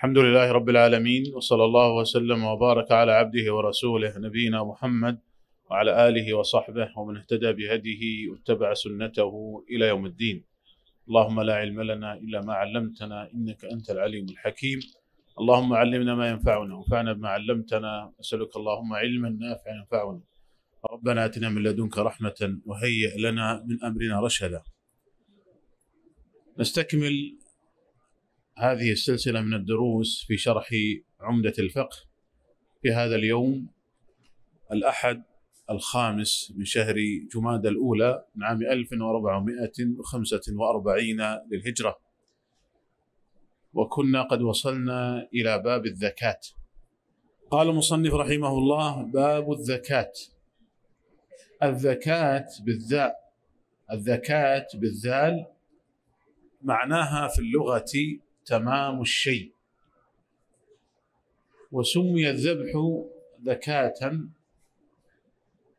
الحمد لله رب العالمين وصلى الله وسلم وبارك على عبده ورسوله نبينا محمد وعلى آله وصحبه ومن اهتدى بهديه واتبع سنته إلى يوم الدين اللهم لا علم لنا إلا ما علمتنا إنك أنت العليم الحكيم اللهم علمنا ما ينفعنا وانفعنا بما علمتنا أسألك اللهم علما نافعا ينفعنا ربنا اتنا من لدنك رحمة وهيئ لنا من أمرنا رشدا نستكمل هذه السلسلة من الدروس في شرح عمدة الفقه في هذا اليوم الأحد الخامس من شهر جماد الأولى من عام 1445 للهجرة وكنا قد وصلنا إلى باب الذكاة قال المصنف رحمه الله باب الذكاة الذكاة بالذاء الذكاة بالذال معناها في اللغة تمام الشيء وسمي الذبح ذكاة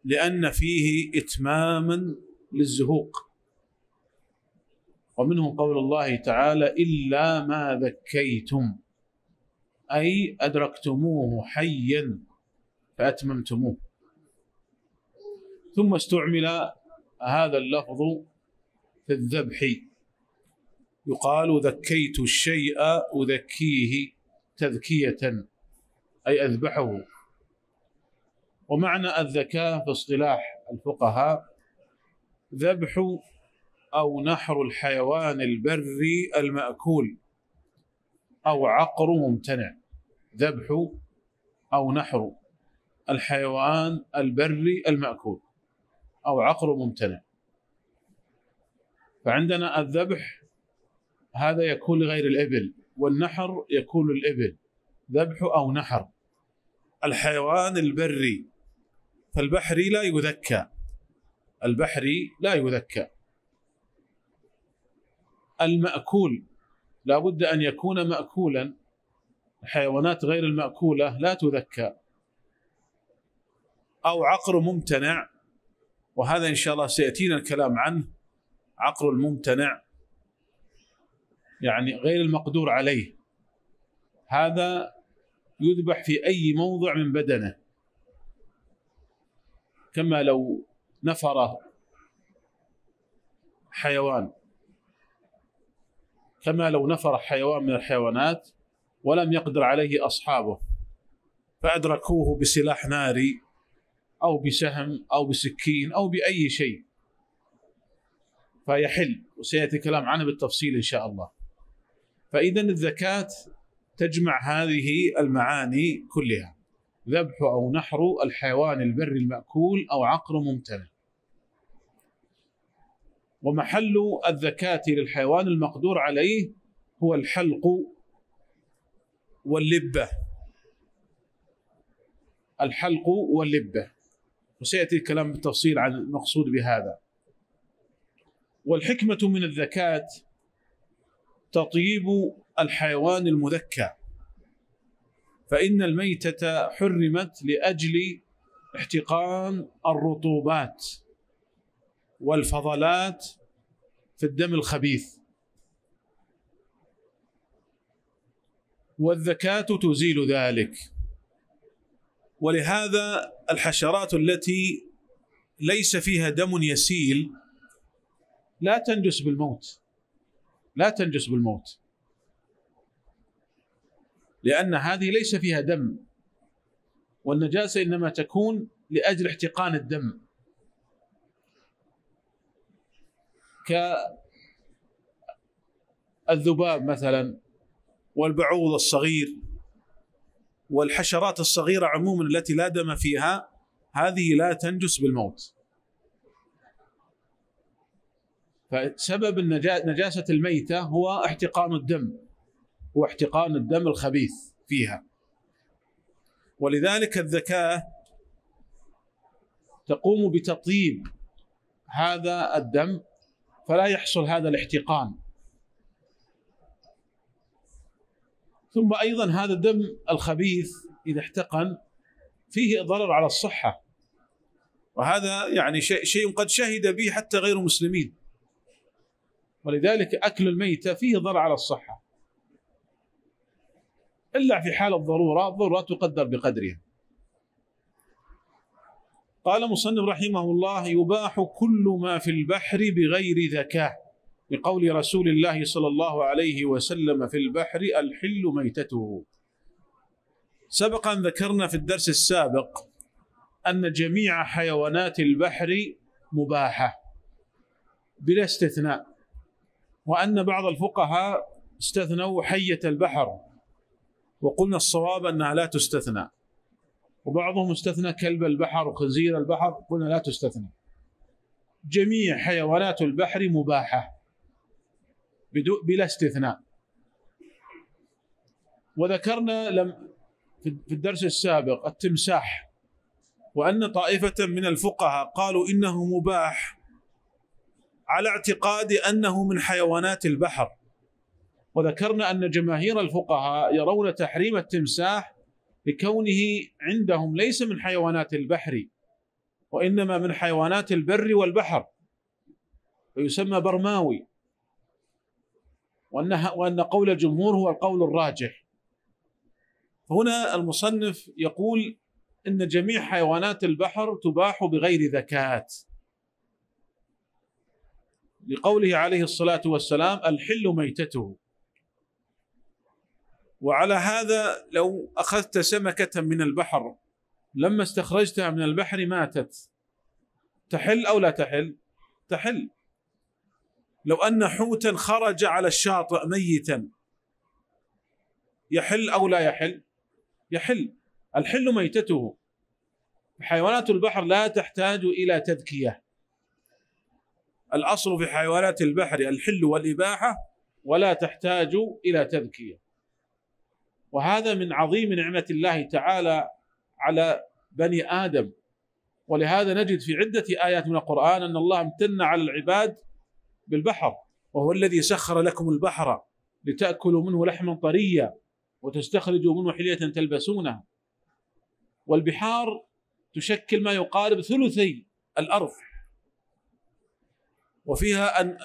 لأن فيه إتماما للزهوق ومنه قول الله تعالى إلا ما ذكيتم أي أدركتموه حيا فأتممتموه ثم استعمل هذا اللفظ في الذبح يقال ذكيت الشيء أذكيه تذكية أي أذبحه ومعنى الذكاء في اصطلاح الفقهاء ذبح أو نحر الحيوان البري المأكول أو عقر ممتنع ذبح أو نحر الحيوان البري المأكول أو عقر ممتنع فعندنا الذبح هذا يكون لغير الإبل والنحر يكون الإبل ذبح أو نحر الحيوان البري فالبحري لا يذكى البحري لا يذكى المأكول لا بد أن يكون مأكولا الحيوانات غير المأكولة لا تذكى أو عقر ممتنع وهذا إن شاء الله سيأتينا الكلام عنه عقر الممتنع يعني غير المقدور عليه هذا يذبح في أي موضع من بدنه كما لو نفر حيوان كما لو نفر حيوان من الحيوانات ولم يقدر عليه أصحابه فأدركوه بسلاح ناري أو بسهم أو بسكين أو بأي شيء فيحل وسيأتي كلام عنه بالتفصيل إن شاء الله فإذا الزكاة تجمع هذه المعاني كلها ذبح أو نحر الحيوان البري المأكول أو عقر ممتنع ومحل الذكاة للحيوان المقدور عليه هو الحلق واللبة الحلق واللبة وسيأتي الكلام بالتفصيل عن المقصود بهذا والحكمة من الذكاة تطيب الحيوان المذكى فإن الميتة حرمت لأجل احتقان الرطوبات والفضلات في الدم الخبيث والذكاة تزيل ذلك ولهذا الحشرات التي ليس فيها دم يسيل لا تنجس بالموت لا تنجس بالموت لأن هذه ليس فيها دم والنجاسة إنما تكون لأجل احتقان الدم كالذباب مثلا والبعوض الصغير والحشرات الصغيرة عموما التي لا دم فيها هذه لا تنجس بالموت فسبب نجاسة الميتة هو احتقان الدم هو احتقان الدم الخبيث فيها ولذلك الذكاء تقوم بتطيب هذا الدم فلا يحصل هذا الاحتقان ثم ايضا هذا الدم الخبيث اذا احتقن فيه ضرر على الصحه وهذا يعني شيء قد شهد به حتى غير المسلمين ولذلك أكل الميتة فيه ضرر على الصحة إلا في حال الضرورة الضرورة تقدر بقدرها قال مصنف رحمه الله يباح كل ما في البحر بغير ذكاء لقول رسول الله صلى الله عليه وسلم في البحر الحل ميتته سبقا ذكرنا في الدرس السابق أن جميع حيوانات البحر مباحة بلا استثناء وأن بعض الفقهاء استثنوا حية البحر وقلنا الصواب أنها لا تستثنى وبعضهم استثنى كلب البحر وخنزير البحر قلنا لا تستثنى جميع حيوانات البحر مباحة بلا استثناء وذكرنا لم في الدرس السابق التمساح وأن طائفة من الفقهاء قالوا إنه مباح على اعتقاد انه من حيوانات البحر وذكرنا ان جماهير الفقهاء يرون تحريم التمساح لكونه عندهم ليس من حيوانات البحر وانما من حيوانات البر والبحر ويسمى برماوي وانها وان قول الجمهور هو القول الراجح هنا المصنف يقول ان جميع حيوانات البحر تباح بغير ذكاه لقوله عليه الصلاة والسلام الحل ميتته وعلى هذا لو أخذت سمكة من البحر لما استخرجتها من البحر ماتت تحل أو لا تحل تحل لو أن حوتا خرج على الشاطئ ميتا يحل أو لا يحل يحل الحل ميتته حيوانات البحر لا تحتاج إلى تذكية الأصل في حيوانات البحر الحل والإباحة ولا تحتاج إلى تذكية وهذا من عظيم نعمة الله تعالى على بني آدم ولهذا نجد في عدة آيات من القرآن أن الله امتن على العباد بالبحر وهو الذي سخر لكم البحر لتأكلوا منه لحما طريا وتستخرجوا منه حلية تلبسونها والبحار تشكل ما يقارب ثلثي الأرض وفيها أن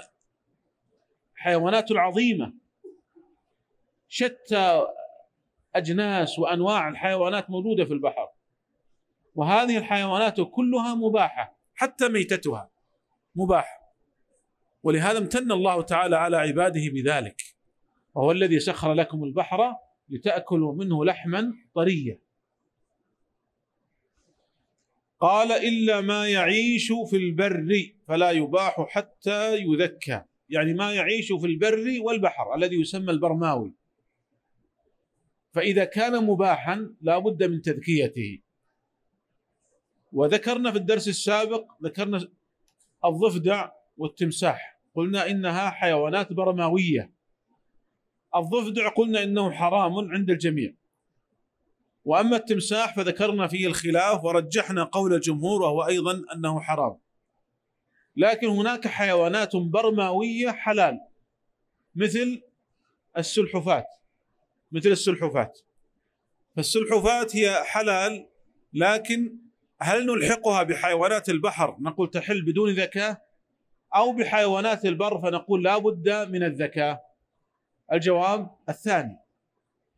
حيوانات العظيمة شتى أجناس وأنواع الحيوانات موجودة في البحر وهذه الحيوانات كلها مباحة حتى ميتتها مباح ولهذا امتن الله تعالى على عباده بذلك وهو الذي سخر لكم البحر لتأكلوا منه لحما طريا قال إلا ما يعيش في البر فلا يباح حتى يذكى يعني ما يعيش في البر والبحر الذي يسمى البرماوي فإذا كان مباحا لا بد من تذكيته وذكرنا في الدرس السابق ذكرنا الضفدع والتمساح قلنا إنها حيوانات برماوية الضفدع قلنا إنه حرام عند الجميع وأما التمساح فذكرنا فيه الخلاف ورجحنا قول الجمهور وهو أيضا أنه حرام لكن هناك حيوانات برماوية حلال مثل السلحفات مثل السلحفات فالسلحفات هي حلال لكن هل نلحقها بحيوانات البحر نقول تحل بدون ذكاء أو بحيوانات البر فنقول لا بد من الذكاء الجواب الثاني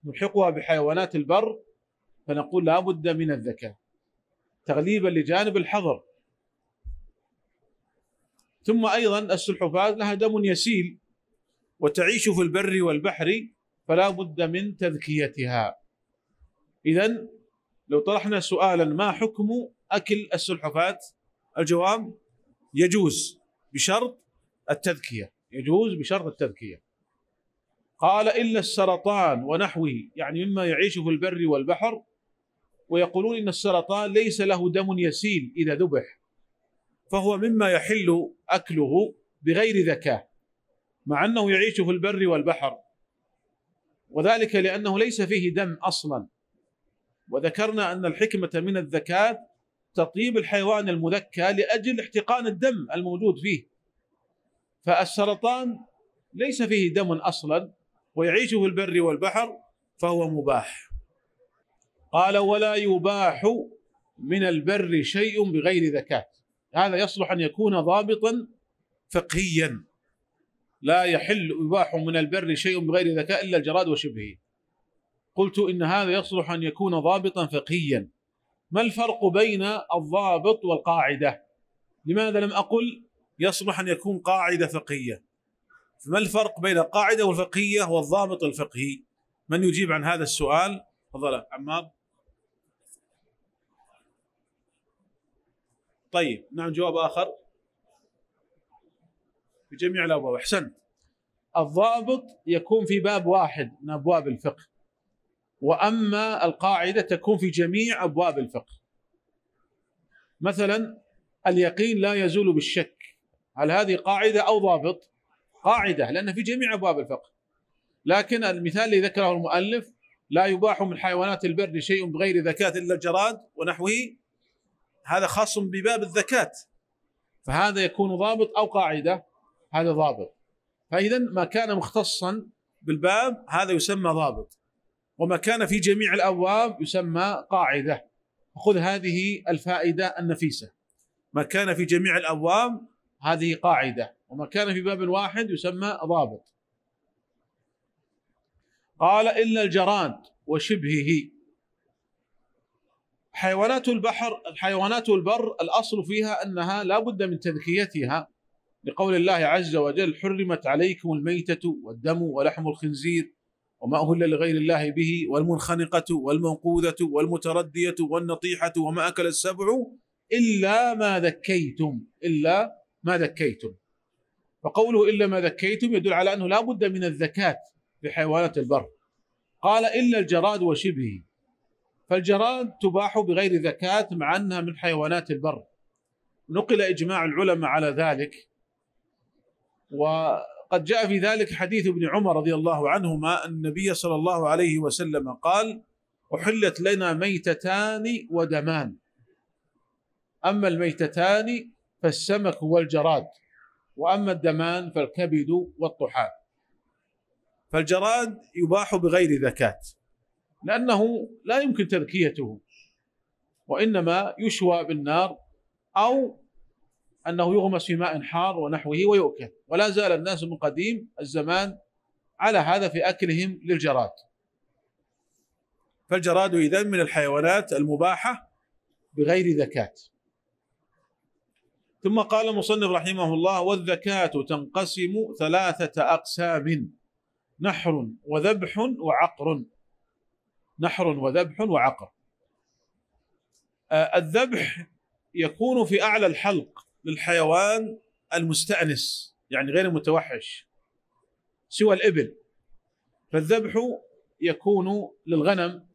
نلحقها بحيوانات البر فنقول لا بد من الذكاء تغليبا لجانب الحظر ثم أيضا السلحفاة لها دم يسيل وتعيش في البر والبحر فلا بد من تذكيتها إذا لو طرحنا سؤالا ما حكم أكل السلحفاة الجواب يجوز بشرط التذكية يجوز بشرط التذكية قال إلا السرطان ونحوه يعني مما يعيش في البر والبحر ويقولون إن السرطان ليس له دم يسيل إذا ذبح فهو مما يحل أكله بغير ذكاء مع أنه يعيش في البر والبحر وذلك لأنه ليس فيه دم أصلا وذكرنا أن الحكمة من الذكاء تطيب الحيوان المذكى لأجل احتقان الدم الموجود فيه فالسرطان ليس فيه دم أصلا ويعيش في البر والبحر فهو مباح قال ولا يباح من البر شيء بغير زكاة هذا يصلح أن يكون ضابطا فقهيا لا يحل يباح من البر شيء بغير ذكاء إلا الجراد وشبهه قلت إن هذا يصلح أن يكون ضابطا فقهيا ما الفرق بين الضابط والقاعدة لماذا لم أقل يصلح أن يكون قاعدة فقهية فما الفرق بين القاعدة والفقهية والضابط الفقهي من يجيب عن هذا السؤال تفضل عمار طيب نعم جواب آخر بجميع الأبواب أحسنت الضابط يكون في باب واحد من أبواب الفقه وأما القاعدة تكون في جميع أبواب الفقه مثلا اليقين لا يزول بالشك هل هذه قاعدة أو ضابط قاعدة لأن في جميع أبواب الفقه لكن المثال الذي ذكره المؤلف لا يباح من حيوانات البر شيء بغير ذكاء إلا الجراد ونحوه هذا خاص بباب الذكاة فهذا يكون ضابط أو قاعدة هذا ضابط فإذا ما كان مختصا بالباب هذا يسمى ضابط وما كان في جميع الأبواب يسمى قاعدة خذ هذه الفائدة النفيسة ما كان في جميع الأبواب هذه قاعدة وما كان في باب واحد يسمى ضابط قال إلا الجراد وشبهه حيوانات البحر حيوانات البر الأصل فيها أنها لا بد من تذكيتها لقول الله عز وجل حرمت عليكم الميتة والدم ولحم الخنزير وما أهل لغير الله به والمنخنقة والمنقوذة والمتردية والنطيحة وما أكل السبع إلا ما ذكيتم إلا ما ذكيتم فقوله إلا ما ذكيتم يدل على أنه لا بد من الذكاة في حيوانات البر قال إلا الجراد وشبهه فالجراد تباح بغير زكاة مع أنها من حيوانات البر نقل إجماع العلماء على ذلك وقد جاء في ذلك حديث ابن عمر رضي الله عنهما أن النبي صلى الله عليه وسلم قال أحلت لنا ميتتان ودمان أما الميتتان فالسمك والجراد وأما الدمان فالكبد والطحال فالجراد يباح بغير ذكات لأنه لا يمكن تذكيته وإنما يشوى بالنار أو أنه يغمس في ماء حار ونحوه ويؤكل ولا زال الناس من قديم الزمان على هذا في أكلهم للجراد فالجراد إذا من الحيوانات المباحة بغير ذكاة ثم قال المصنف رحمه الله والذكاة تنقسم ثلاثة أقسام نحر وذبح وعقر نحر وذبح وعقر آه، الذبح يكون في أعلى الحلق للحيوان المستأنس يعني غير المتوحش سوى الإبل فالذبح يكون للغنم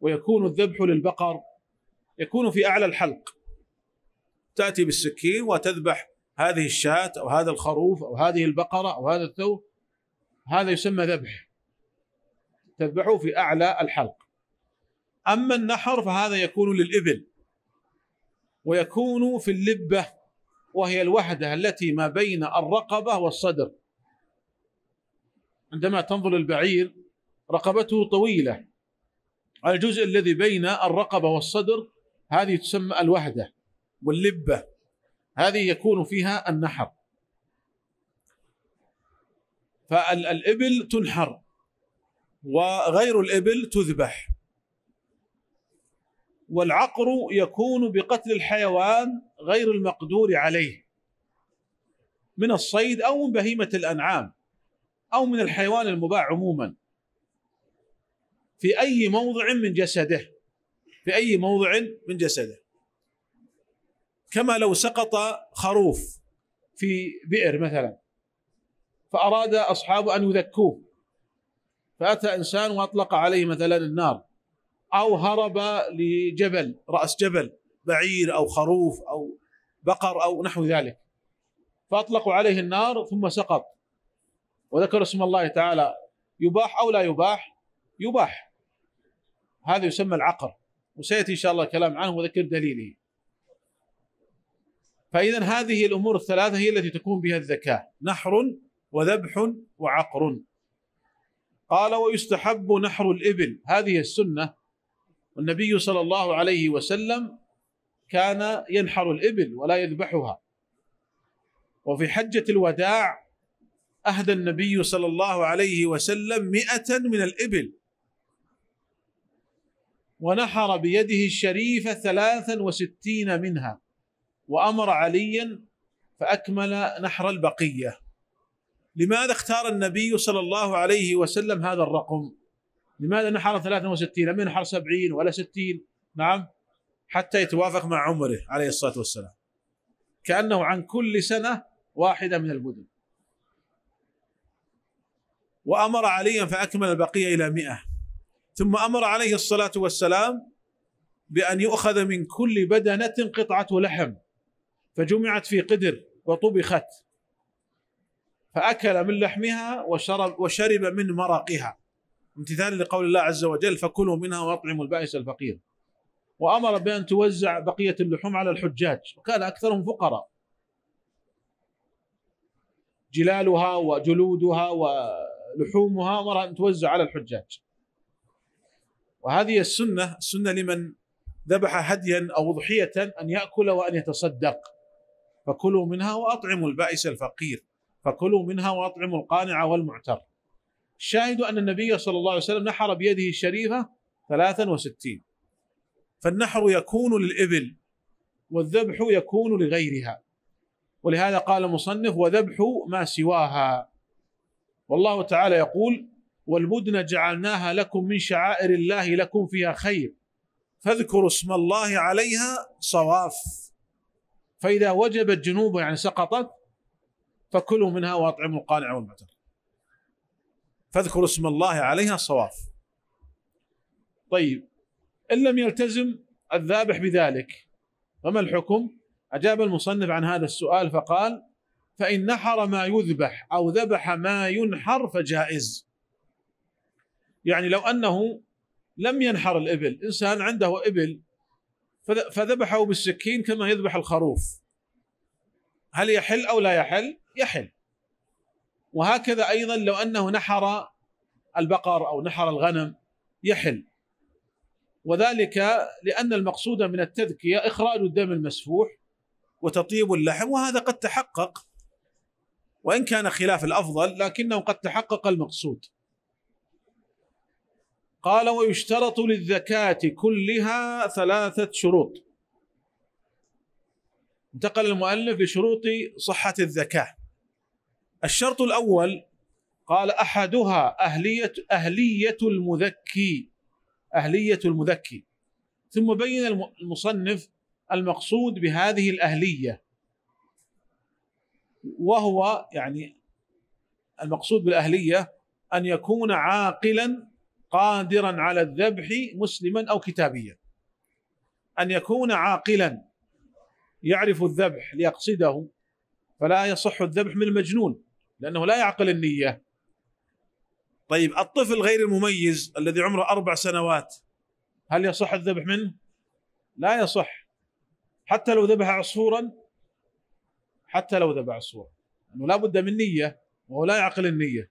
ويكون الذبح للبقر يكون في أعلى الحلق تأتي بالسكين وتذبح هذه الشاة أو هذا الخروف أو هذه البقرة أو هذا الثوب هذا يسمى ذبح تذبحه في أعلى الحلق أما النحر فهذا يكون للإبل ويكون في اللبة وهي الوحدة التي ما بين الرقبة والصدر عندما تنظر البعير رقبته طويلة الجزء الذي بين الرقبة والصدر هذه تسمى الوحدة واللبة هذه يكون فيها النحر فالإبل تنحر وغير الإبل تذبح والعقر يكون بقتل الحيوان غير المقدور عليه من الصيد أو من بهيمة الأنعام أو من الحيوان المباع عموما في أي موضع من جسده في أي موضع من جسده كما لو سقط خروف في بئر مثلا فأراد أصحابه أن يذكوه فأتى إنسان وأطلق عليه مثلا النار أو هرب لجبل رأس جبل بعير أو خروف أو بقر أو نحو ذلك فأطلقوا عليه النار ثم سقط وذكر اسم الله تعالى يباح أو لا يباح يباح هذا يسمى العقر وسيأتي إن شاء الله الكلام عنه وذكر دليله فإذا هذه الأمور الثلاثة هي التي تكون بها الذكاء نحر وذبح وعقر قال ويستحب نحر الإبل هذه السنة والنبي صلى الله عليه وسلم كان ينحر الإبل ولا يذبحها وفي حجة الوداع أهدى النبي صلى الله عليه وسلم مئة من الإبل ونحر بيده الشريفة ثلاثا وستين منها وأمر عليا فأكمل نحر البقية لماذا اختار النبي صلى الله عليه وسلم هذا الرقم لماذا نحر 63 لم ينحر 70 ولا 60 نعم حتى يتوافق مع عمره عليه الصلاة والسلام كأنه عن كل سنة واحدة من البدن وأمر عليا فأكمل البقية إلى مئة ثم أمر عليه الصلاة والسلام بأن يؤخذ من كل بدنة قطعة لحم فجمعت في قدر وطبخت فأكل من لحمها وشرب وشرب من مرقها امتثالا لقول الله عز وجل فكلوا منها وأطعموا البائس الفقير وأمر بأن توزع بقية اللحوم على الحجاج وكان أكثرهم فقراء جلالها وجلودها ولحومها أمر أن توزع على الحجاج وهذه السنة السنة لمن ذبح هديا أو أضحية أن يأكل وأن يتصدق فكلوا منها وأطعموا البائس الفقير فكلوا منها واطعموا القانع والمعتر الشاهد ان النبي صلى الله عليه وسلم نحر بيده الشريفه 63 فالنحر يكون للابل والذبح يكون لغيرها ولهذا قال المصنف وذبح ما سواها والله تعالى يقول والبدن جعلناها لكم من شعائر الله لكم فيها خير فاذكروا اسم الله عليها صواف فإذا وجبت جنوبه يعني سقطت فكلوا منها واطعموا القانع والمعتر فاذكروا اسم الله عليها صواف طيب ان لم يلتزم الذابح بذلك فما الحكم اجاب المصنف عن هذا السؤال فقال فان نحر ما يذبح او ذبح ما ينحر فجائز يعني لو انه لم ينحر الابل انسان عنده ابل فذبحه بالسكين كما يذبح الخروف هل يحل او لا يحل يحل وهكذا أيضا لو أنه نحر البقر أو نحر الغنم يحل وذلك لأن المقصود من التذكية إخراج الدم المسفوح وتطيب اللحم وهذا قد تحقق وإن كان خلاف الأفضل لكنه قد تحقق المقصود قال ويشترط للذكاه كلها ثلاثة شروط انتقل المؤلف لشروط صحة الذكاه الشرط الأول قال أحدها أهلية أهلية المذكي أهلية المذكي ثم بين المصنف المقصود بهذه الأهلية وهو يعني المقصود بالأهلية أن يكون عاقلا قادرا على الذبح مسلما أو كتابيا أن يكون عاقلا يعرف الذبح ليقصده فلا يصح الذبح من المجنون لأنه لا يعقل النية طيب الطفل غير المميز الذي عمره أربع سنوات هل يصح الذبح منه؟ لا يصح حتى لو ذبح عصفورا حتى لو ذبح عصفورا لانه لا بد من نية وهو لا يعقل النية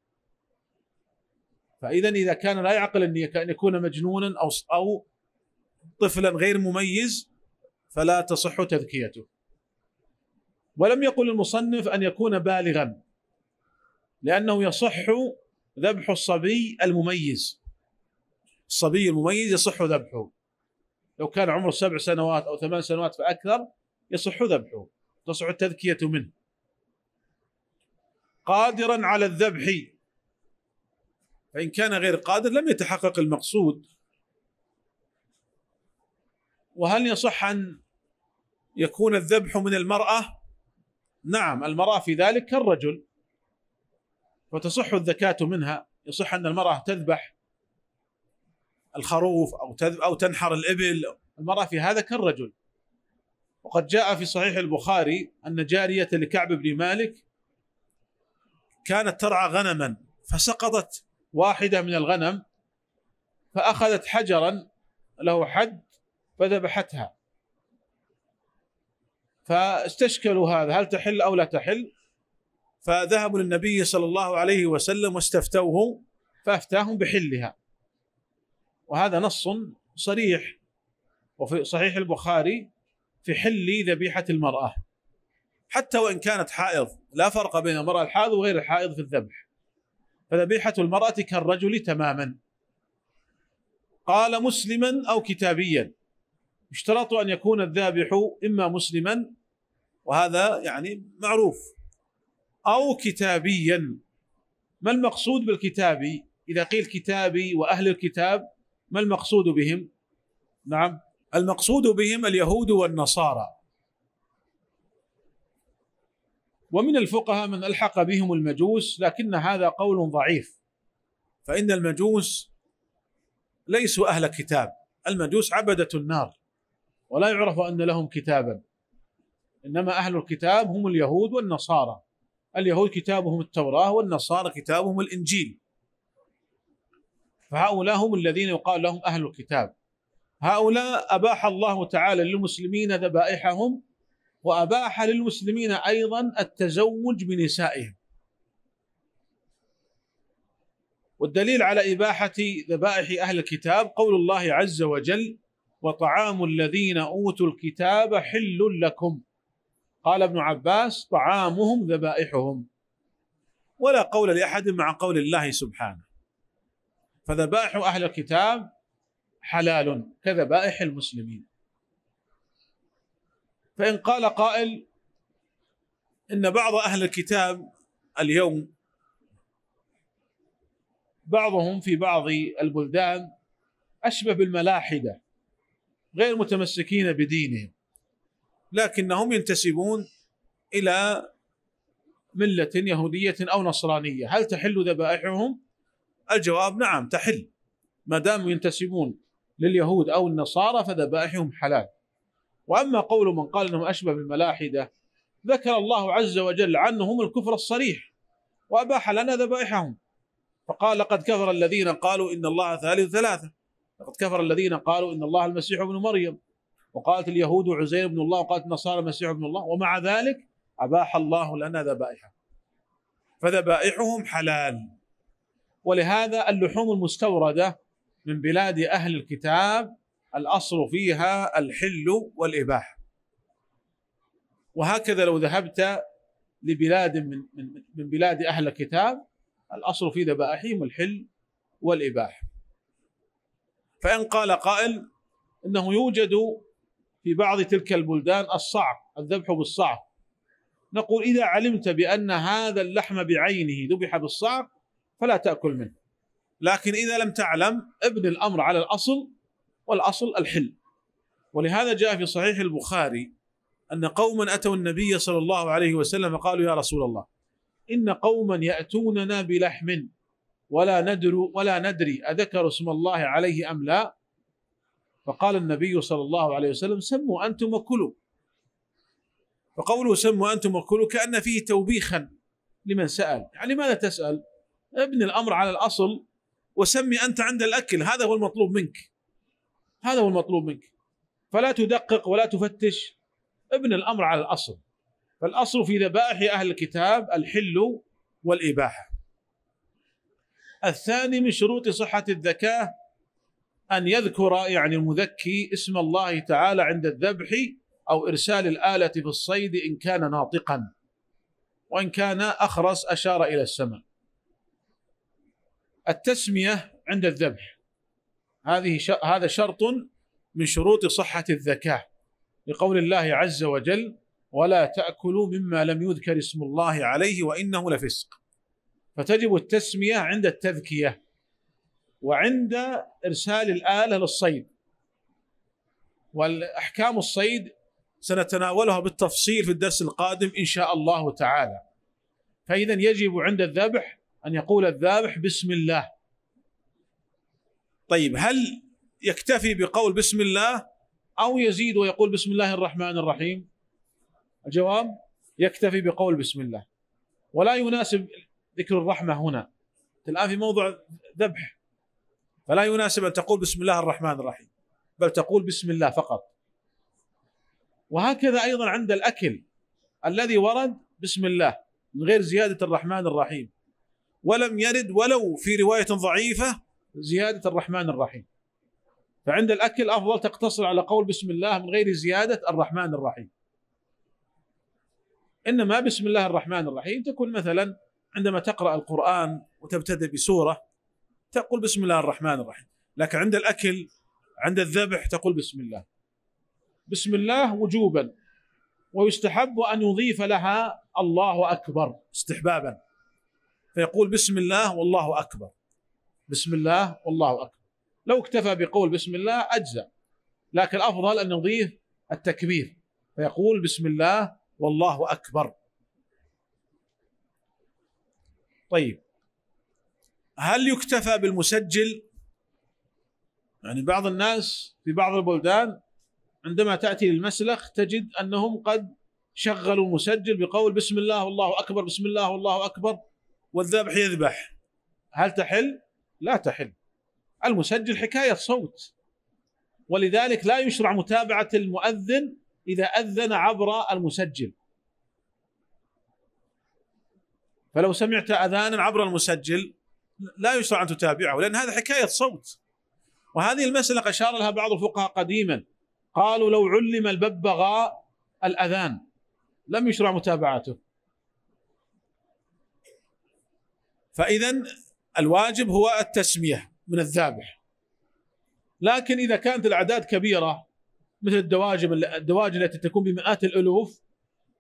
فإذا إذا كان لا يعقل النية كأن يكون مجنونا أو أو طفلا غير مميز فلا تصح تذكيته ولم يقل المصنف أن يكون بالغا لأنه يصح ذبح الصبي المميز الصبي المميز يصح ذبحه لو كان عمره سبع سنوات أو ثمان سنوات فأكثر يصح ذبحه تصح التذكية منه قادرا على الذبح فإن كان غير قادر لم يتحقق المقصود وهل يصح أن يكون الذبح من المرأة نعم المرأة في ذلك كالرجل فتصح الذكاة منها يصح أن المرأة تذبح الخروف أو أو تنحر الإبل المرأة في هذا كالرجل وقد جاء في صحيح البخاري أن جارية لكعب بن مالك كانت ترعى غنما فسقطت واحدة من الغنم فأخذت حجرا له حد فذبحتها فاستشكلوا هذا هل تحل أو لا تحل فذهبوا للنبي صلى الله عليه وسلم واستفتوه فافتاهم بحلها وهذا نص صريح وفي صحيح البخاري في حل ذبيحه المراه حتى وان كانت حائض لا فرق بين المراه الحائض وغير الحائض في الذبح فذبيحه المراه كالرجل تماما قال مسلما او كتابيا يشترط ان يكون الذابح اما مسلما وهذا يعني معروف أو كتابيا ما المقصود بالكتابي إذا قيل كتابي وأهل الكتاب ما المقصود بهم نعم المقصود بهم اليهود والنصارى ومن الفقهاء من ألحق بهم المجوس لكن هذا قول ضعيف فإن المجوس ليسوا أهل كتاب المجوس عبدة النار ولا يعرف أن لهم كتابا إنما أهل الكتاب هم اليهود والنصارى اليهود كتابهم التوراة والنصارى كتابهم الإنجيل فهؤلاء هم الذين يقال لهم أهل الكتاب هؤلاء أباح الله تعالى للمسلمين ذبائحهم وأباح للمسلمين أيضا التزوج بنسائهم والدليل على إباحة ذبائح أهل الكتاب قول الله عز وجل وطعام الذين أوتوا الكتاب حل لكم قال ابن عباس طعامهم ذبائحهم ولا قول لاحد مع قول الله سبحانه فذبائح اهل الكتاب حلال كذبائح المسلمين فان قال قائل ان بعض اهل الكتاب اليوم بعضهم في بعض البلدان اشبه بالملاحده غير متمسكين بدينهم لكنهم ينتسبون الى مله يهوديه او نصرانيه، هل تحل ذبائحهم؟ الجواب نعم تحل ما دام ينتسبون لليهود او النصارى فذبائحهم حلال. واما قول من قال انهم اشبه بالملاحده ذكر الله عز وجل عنهم الكفر الصريح واباح لنا ذبائحهم فقال لقد كفر الذين قالوا ان الله ثالث ثلاثه لقد كفر الذين قالوا ان الله المسيح ابن مريم وقالت اليهود عزير بن الله وقالت النصارى المسيح بن الله ومع ذلك أباح الله لنا ذبائحهم فذبائحهم حلال ولهذا اللحوم المستورده من بلاد اهل الكتاب الاصل فيها الحل والاباحه وهكذا لو ذهبت لبلاد من من من بلاد اهل الكتاب الاصل في ذبائحهم الحل والاباحه فان قال قائل انه يوجد في بعض تلك البلدان الصعق الذبح بالصعق نقول إذا علمت بأن هذا اللحم بعينه ذبح بالصعق فلا تأكل منه لكن إذا لم تعلم ابن الأمر على الأصل والأصل الحل ولهذا جاء في صحيح البخاري أن قوما أتوا النبي صلى الله عليه وسلم قالوا يا رسول الله إن قوما يأتوننا بلحم ولا ندر ولا ندري أذكر اسم الله عليه أم لا فقال النبي صلى الله عليه وسلم سموا أنتم وكلوا فقوله سموا أنتم وكلوا كأن فيه توبيخا لمن سأل يعني لماذا تسأل ابن الأمر على الأصل وسمي أنت عند الأكل هذا هو المطلوب منك هذا هو المطلوب منك فلا تدقق ولا تفتش ابن الأمر على الأصل فالأصل في ذبائح أهل الكتاب الحل والإباحة الثاني من شروط صحة الذكاء أن يذكر يعني المذكي اسم الله تعالى عند الذبح أو إرسال الآلة في الصيد إن كان ناطقا وإن كان أخرس أشار إلى السماء التسمية عند الذبح هذه هذا شرط من شروط صحة الذكاء لقول الله عز وجل ولا تأكلوا مما لم يذكر اسم الله عليه وإنه لفسق فتجب التسمية عند التذكية وعند ارسال الاله للصيد والاحكام الصيد سنتناولها بالتفصيل في الدرس القادم ان شاء الله تعالى فاذا يجب عند الذبح ان يقول الذابح بسم الله طيب هل يكتفي بقول بسم الله او يزيد ويقول بسم الله الرحمن الرحيم الجواب يكتفي بقول بسم الله ولا يناسب ذكر الرحمه هنا الان في موضوع ذبح فلا يناسب أن تقول بسم الله الرحمن الرحيم بل تقول بسم الله فقط وهكذا أيضا عند الأكل الذي ورد بسم الله من غير زيادة الرحمن الرحيم ولم يرد ولو في رواية ضعيفة زيادة الرحمن الرحيم فعند الأكل أفضل تقتصر على قول بسم الله من غير زيادة الرحمن الرحيم إنما بسم الله الرحمن الرحيم تكون مثلا عندما تقرأ القرآن وتبتدئ بسورة تقول بسم الله الرحمن الرحيم لكن عند الأكل عند الذبح تقول بسم الله بسم الله وجوبا ويستحب أن يضيف لها الله أكبر استحبابا فيقول بسم الله والله أكبر بسم الله والله أكبر لو اكتفى بقول بسم الله أجزى لكن الأفضل أن يضيف التكبير فيقول بسم الله والله أكبر طيب هل يكتفى بالمسجل يعني بعض الناس في بعض البلدان عندما تأتي للمسلخ تجد أنهم قد شغلوا المسجل بقول بسم الله الله أكبر بسم الله الله أكبر والذبح يذبح هل تحل؟ لا تحل المسجل حكاية صوت ولذلك لا يشرع متابعة المؤذن إذا أذن عبر المسجل فلو سمعت أذانا عبر المسجل لا يشرع ان تتابعه لان هذا حكايه صوت وهذه المساله اشار لها بعض الفقهاء قديما قالوا لو علم الببغاء الاذان لم يشرع متابعته فاذا الواجب هو التسميه من الذابح لكن اذا كانت الاعداد كبيره مثل الدواجن الدواجن التي تكون بمئات الالوف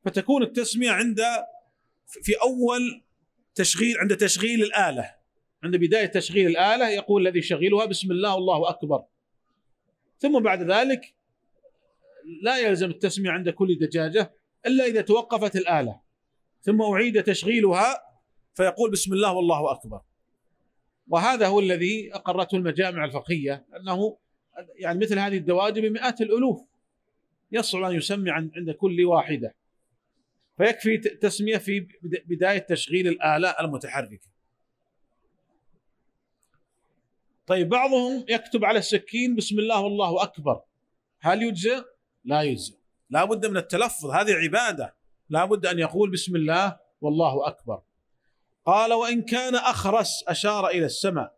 فتكون التسميه عند في اول تشغيل عند تشغيل الاله عند بداية تشغيل الآلة يقول الذي يشغلها بسم الله الله أكبر ثم بعد ذلك لا يلزم التسمية عند كل دجاجة إلا إذا توقفت الآلة ثم أعيد تشغيلها فيقول بسم الله والله أكبر وهذا هو الذي أقرته المجامع الفقهية أنه يعني مثل هذه الدواجن بمئات الألوف يصعب أن يسمي عند كل واحدة فيكفي تسمية في بداية تشغيل الآلة المتحركة طيب بعضهم يكتب على السكين بسم الله والله اكبر هل يجزئ؟ لا يجزئ لا بد من التلفظ هذه عباده لا بد ان يقول بسم الله والله اكبر قال وان كان اخرس اشار الى السماء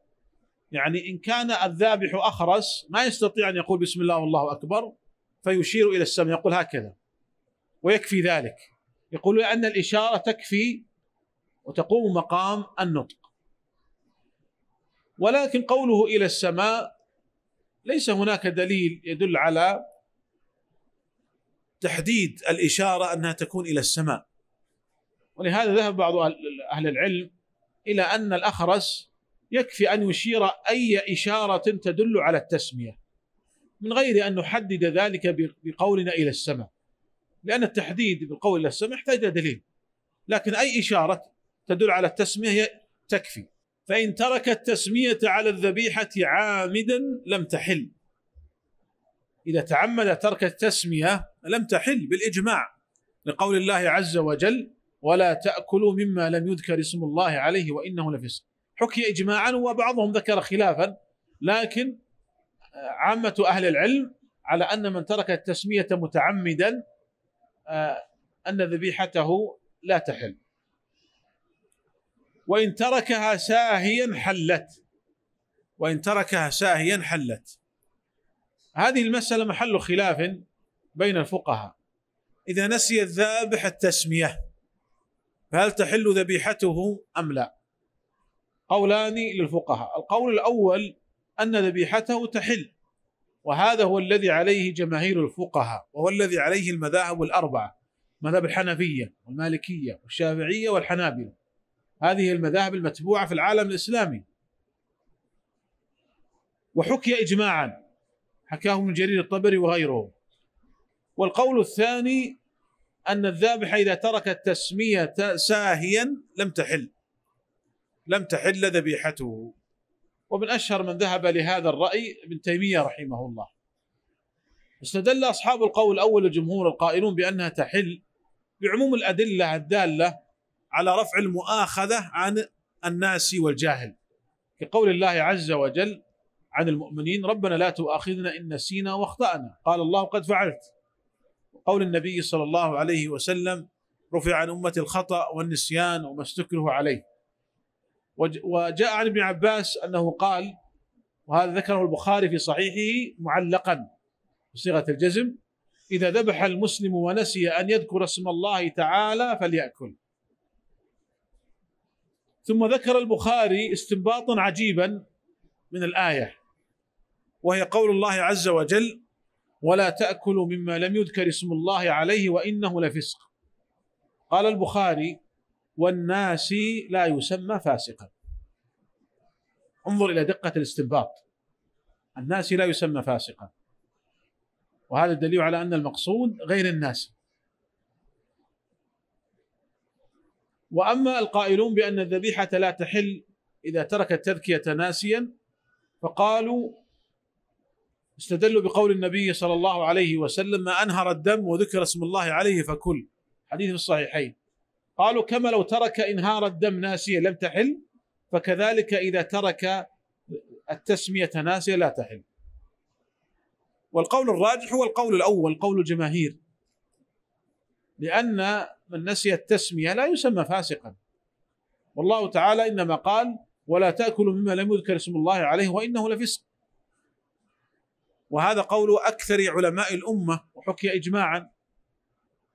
يعني ان كان الذابح اخرس ما يستطيع ان يقول بسم الله والله اكبر فيشير الى السماء يقول هكذا ويكفي ذلك يقول ان الاشاره تكفي وتقوم مقام النطق ولكن قوله إلى السماء ليس هناك دليل يدل على تحديد الإشارة أنها تكون إلى السماء ولهذا ذهب بعض أهل العلم إلى أن الأخرس يكفي أن يشير أي إشارة تدل على التسمية من غير أن نحدد ذلك بقولنا إلى السماء لأن التحديد بالقول إلى السماء يحتاج إلى دليل لكن أي إشارة تدل على التسمية تكفي فإن ترك التسمية على الذبيحة عامدا لم تحل إذا تعمد ترك التسمية لم تحل بالإجماع لقول الله عز وجل ولا تأكلوا مما لم يذكر اسم الله عليه وإنه لفسق حكي إجماعا وبعضهم ذكر خلافا لكن آه، عامة أهل العلم على أن من ترك التسمية متعمدا آه، أن ذبيحته لا تحل وإن تركها ساهيا حلت وإن تركها ساهيا حلت هذه المسألة محل خلاف بين الفقهاء إذا نسي الذابح التسمية فهل تحل ذبيحته أم لا قولان للفقهاء القول الأول أن ذبيحته تحل وهذا هو الذي عليه جماهير الفقهاء وهو الذي عليه المذاهب الأربعة مذهب الحنفية والمالكية والشافعية والحنابلة هذه المذاهب المتبوعة في العالم الإسلامي وحكي إجماعا حكاه من جرير الطبري وغيره والقول الثاني أن الذابحة إذا تركت التسمية ساهيا لم تحل لم تحل ذبيحته ومن أشهر من ذهب لهذا الرأي ابن تيمية رحمه الله استدل أصحاب القول الأول الجمهور القائلون بأنها تحل بعموم الأدلة الدالة على رفع المؤاخذه عن الناس والجاهل كقول الله عز وجل عن المؤمنين ربنا لا تؤاخذنا ان نسينا واخطانا قال الله قد فعلت قول النبي صلى الله عليه وسلم رفع عن امه الخطا والنسيان وما استكره عليه وجاء عن ابن عباس انه قال وهذا ذكره البخاري في صحيحه معلقا بصيغه الجزم اذا ذبح المسلم ونسي ان يذكر اسم الله تعالى فليأكل ثم ذكر البخاري استنباطا عجيبا من الآية وهي قول الله عز وجل ولا تأكلوا مما لم يذكر اسم الله عليه وإنه لفسق قال البخاري والناس لا يسمى فاسقا انظر إلى دقة الاستنباط الناس لا يسمى فاسقا وهذا الدليل على أن المقصود غير الناس وأما القائلون بأن الذبيحة لا تحل إذا ترك التذكية ناسيا فقالوا استدلوا بقول النبي صلى الله عليه وسلم ما أنهر الدم وذكر اسم الله عليه فكل حديث في الصحيحين قالوا كما لو ترك إنهار الدم ناسيا لم تحل فكذلك إذا ترك التسمية ناسيا لا تحل والقول الراجح هو القول الأول قول الجماهير لأن من نسي التسمية لا يسمى فاسقا والله تعالى إنما قال ولا تأكلوا مما لم يذكر اسم الله عليه وإنه لفسق وهذا قول أكثر علماء الأمة وحكي إجماعا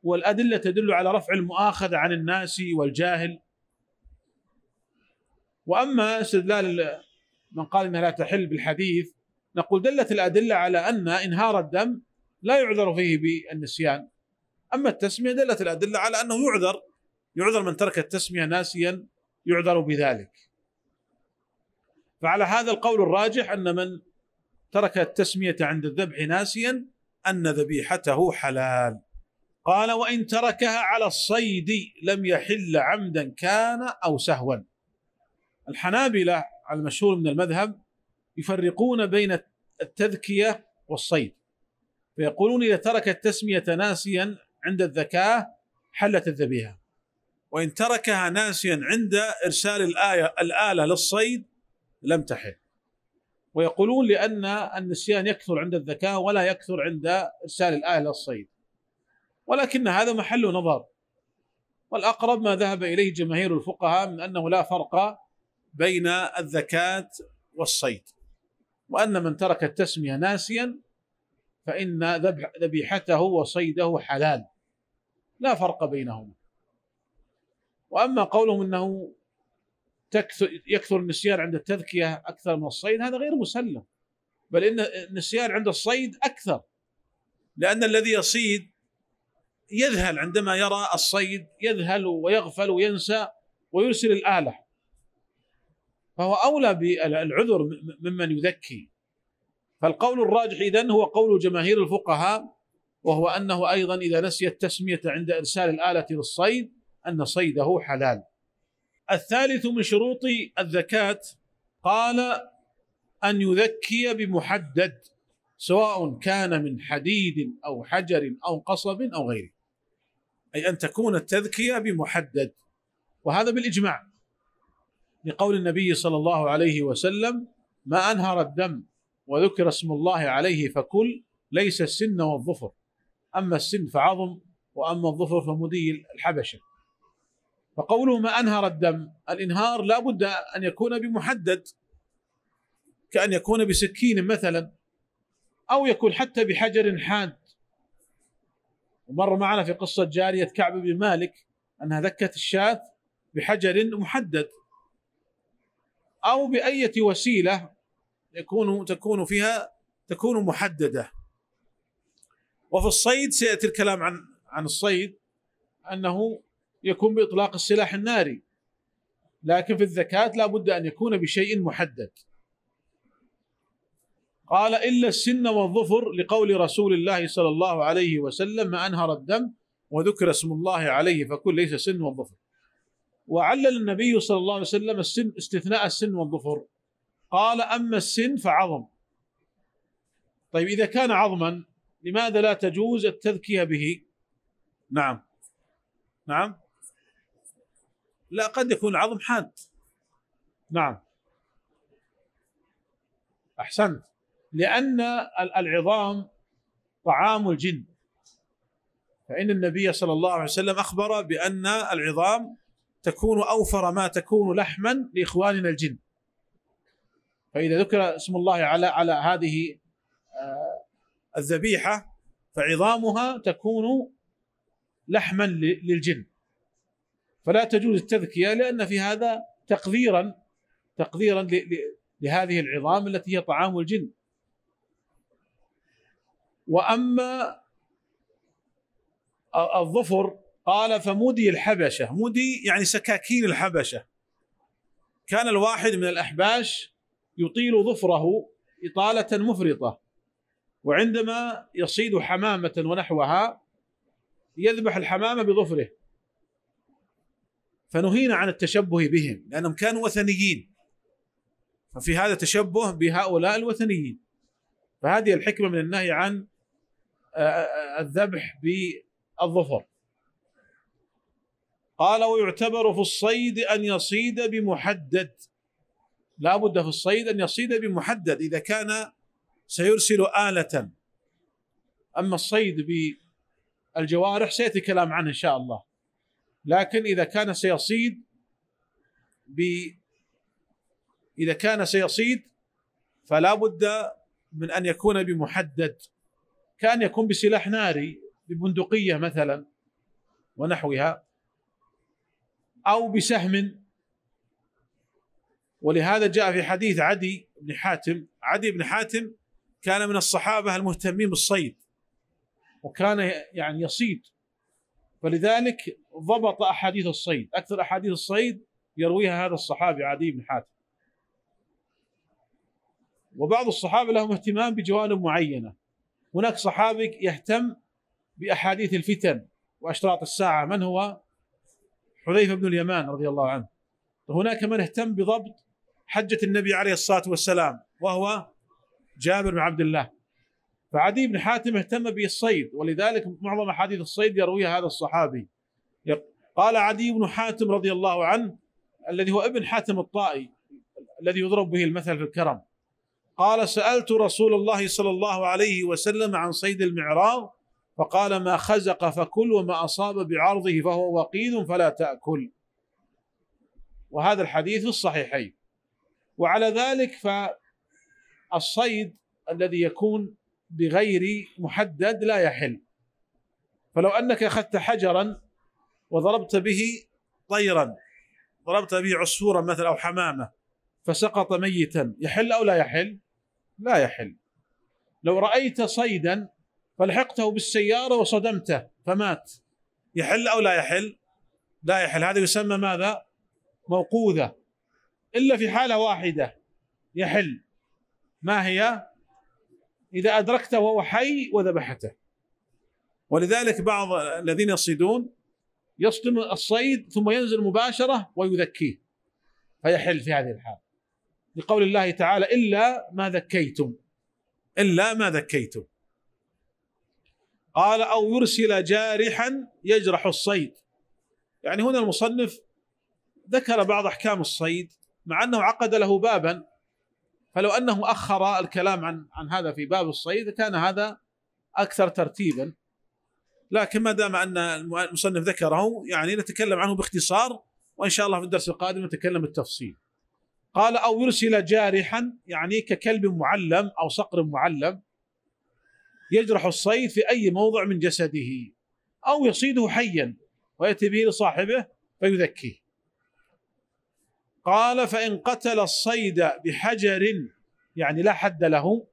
والأدلة تدل على رفع المؤاخذة عن الناس والجاهل وأما استدلال من قال إنها لا تحل بالحديث نقول دلت الأدلة على أن إنهار الدم لا يعذر فيه بالنسيان أما التسمية دلت الأدلة على أنه يعذر يعذر من ترك التسمية ناسيا يعذر بذلك فعلى هذا القول الراجح أن من ترك التسمية عند الذبح ناسيا أن ذبيحته حلال قال وإن تركها على الصيد لم يحل عمدا كان أو سهوا الحنابلة المشهور من المذهب يفرقون بين التذكية والصيد فيقولون إذا ترك التسمية ناسيا عند الذكاء حلت الذبيحة وإن تركها ناسيا عند إرسال الآية الآلة للصيد لم تحل ويقولون لأن النسيان يكثر عند الذكاء ولا يكثر عند إرسال الآلة للصيد ولكن هذا محل نظر والأقرب ما ذهب إليه جماهير الفقهاء من أنه لا فرق بين الذكاة والصيد وأن من ترك التسمية ناسيا فإن ذبيحته وصيده حلال لا فرق بينهما واما قولهم انه يكثر النسيان عند التذكيه اكثر من الصيد هذا غير مسلم بل ان النسيان عند الصيد اكثر لان الذي يصيد يذهل عندما يرى الصيد يذهل ويغفل وينسى ويرسل الاله فهو اولى بالعذر ممن يذكي فالقول الراجح اذن هو قول جماهير الفقهاء وهو أنه أيضا إذا نسي التسمية عند إرسال الآلة للصيد أن صيده حلال الثالث من شروط الذكاة قال أن يذكي بمحدد سواء كان من حديد أو حجر أو قصب أو غيره أي أن تكون التذكية بمحدد وهذا بالإجماع لقول النبي صلى الله عليه وسلم ما أنهر الدم وذكر اسم الله عليه فكل ليس السن والظفر أما السن فعظم وأما الظفر فمدي الحبشة فقوله ما أنهر الدم الإنهار لا بد أن يكون بمحدد كأن يكون بسكين مثلا أو يكون حتى بحجر حاد ومر معنا في قصة جارية كعب بن مالك أنها ذكت الشاة بحجر محدد أو بأية وسيلة يكون تكون فيها تكون محددة وفي الصيد سياتي الكلام عن عن الصيد انه يكون باطلاق السلاح الناري لكن في الذكاء لا بد ان يكون بشيء محدد قال الا السن والظفر لقول رسول الله صلى الله عليه وسلم ما انهر الدم وذكر اسم الله عليه فكل ليس سن والظفر وعلل النبي صلى الله عليه وسلم السن استثناء السن والظفر قال اما السن فعظم طيب اذا كان عظما لماذا لا تجوز التذكية به نعم نعم لا قد يكون العظم حاد نعم أحسنت لأن العظام طعام الجن فإن النبي صلى الله عليه وسلم أخبر بأن العظام تكون أوفر ما تكون لحما لإخواننا الجن فإذا ذكر اسم الله على على هذه آه، الذبيحه فعظامها تكون لحما للجن فلا تجوز التذكيه لان في هذا تقذيرا تقذيرا لهذه العظام التي هي طعام الجن واما الظفر قال فمودي الحبشه مودي يعني سكاكين الحبشه كان الواحد من الاحباش يطيل ظفره اطاله مفرطه وعندما يصيد حمامة ونحوها يذبح الحمامة بظفره فنهينا عن التشبه بهم لأنهم كانوا وثنيين ففي هذا تشبه بهؤلاء الوثنيين فهذه الحكمة من النهي عن آه، آه، آه، الذبح بالظفر قال ويعتبر في الصيد أن يصيد بمحدد لا بد في الصيد أن يصيد بمحدد إذا كان سيرسل آلة أما الصيد بالجوارح سيأتي كلام عنه إن شاء الله لكن إذا كان سيصيد ب إذا كان سيصيد فلا بد من أن يكون بمحدد كان يكون بسلاح ناري ببندقية مثلا ونحوها أو بسهم ولهذا جاء في حديث عدي بن حاتم عدي بن حاتم كان من الصحابة المهتمين بالصيد وكان يعني يصيد فلذلك ضبط أحاديث الصيد أكثر أحاديث الصيد يرويها هذا الصحابي عدي بن حاتم وبعض الصحابة لهم اهتمام بجوانب معينة هناك صحابي يهتم بأحاديث الفتن وأشراط الساعة من هو؟ حذيفة بن اليمان رضي الله عنه وهناك من اهتم بضبط حجة النبي عليه الصلاة والسلام وهو جابر بن عبد الله فعدي بن حاتم اهتم بالصيد ولذلك معظم احاديث الصيد يرويها هذا الصحابي قال عدي بن حاتم رضي الله عنه الذي هو ابن حاتم الطائي الذي يضرب به المثل في الكرم قال سالت رسول الله صلى الله عليه وسلم عن صيد المعراض فقال ما خزق فكل وما اصاب بعرضه فهو وقيد فلا تاكل وهذا الحديث الصحيحين وعلى ذلك ف الصيد الذي يكون بغير محدد لا يحل فلو انك اخذت حجرا وضربت به طيرا ضربت به عصفورا مثلا او حمامه فسقط ميتا يحل او لا يحل؟ لا يحل لو رايت صيدا فلحقته بالسياره وصدمته فمات يحل او لا يحل؟ لا يحل هذا يسمى ماذا؟ موقوذه الا في حاله واحده يحل ما هي إذا أدركته وهو حي وذبحته ولذلك بعض الذين يصيدون يصدم الصيد ثم ينزل مباشرة ويذكيه فيحل في هذه الحال لقول الله تعالى إلا ما ذكيتم إلا ما ذكيتم قال أو يرسل جارحا يجرح الصيد يعني هنا المصنف ذكر بعض أحكام الصيد مع أنه عقد له بابا فلو انه اخر الكلام عن عن هذا في باب الصيد كان هذا اكثر ترتيبا لكن ما دام ان المصنف ذكره يعني نتكلم عنه باختصار وان شاء الله في الدرس القادم نتكلم بالتفصيل قال او يرسل جارحا يعني ككلب معلم او صقر معلم يجرح الصيد في اي موضع من جسده او يصيده حيا وياتي به لصاحبه فيذكيه قال فإن قتل الصيد بحجر يعني لا حد له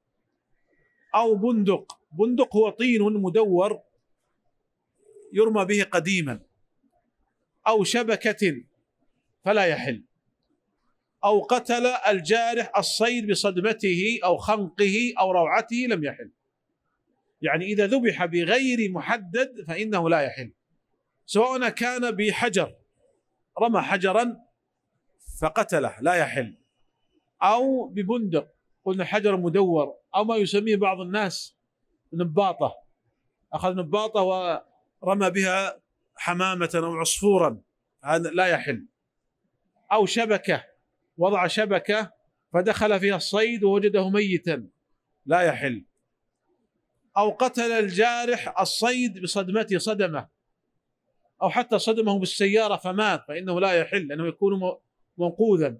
أو بندق بندق هو طين مدور يرمى به قديما أو شبكة فلا يحل أو قتل الجارح الصيد بصدمته أو خنقه أو روعته لم يحل يعني إذا ذبح بغير محدد فإنه لا يحل سواء كان بحجر رمى حجرا فقتله لا يحل أو ببندق قلنا حجر مدور أو ما يسميه بعض الناس نباطة أخذ نباطة ورمى بها حمامة أو عصفورا هذا لا يحل أو شبكة وضع شبكة فدخل فيها الصيد ووجده ميتا لا يحل أو قتل الجارح الصيد بصدمته صدمة أو حتى صدمه بالسيارة فمات فإنه لا يحل لأنه يكون منقوذا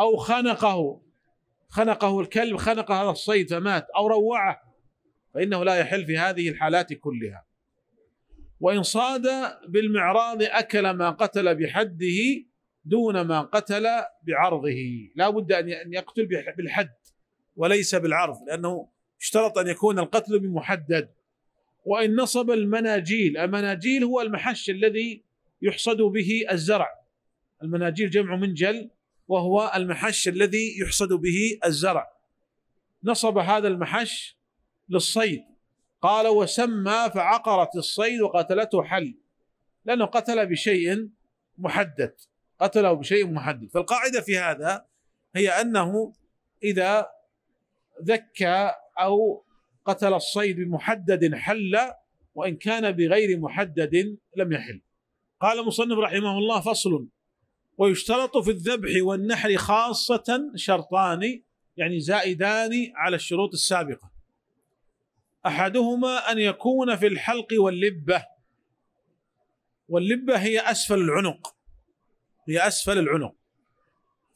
أو خنقه خنقه الكلب خنق هذا الصيد فمات أو روعه فإنه لا يحل في هذه الحالات كلها وإن صاد بالمعراض أكل ما قتل بحده دون ما قتل بعرضه لا بد أن يقتل بالحد وليس بالعرض لأنه اشترط أن يكون القتل بمحدد وإن نصب المناجيل المناجيل هو المحش الذي يحصد به الزرع المناجيل جمع منجل وهو المحش الذي يحصد به الزرع نصب هذا المحش للصيد قال وسمى فعقرت الصيد وقتلته حل لأنه قتل بشيء محدد قتله بشيء محدد فالقاعدة في هذا هي أنه إذا ذكى أو قتل الصيد بمحدد حل وإن كان بغير محدد لم يحل قال مصنف رحمه الله فصل ويشترط في الذبح والنحر خاصة شرطان يعني زائدان على الشروط السابقة أحدهما أن يكون في الحلق واللبة واللبة هي أسفل العنق هي أسفل العنق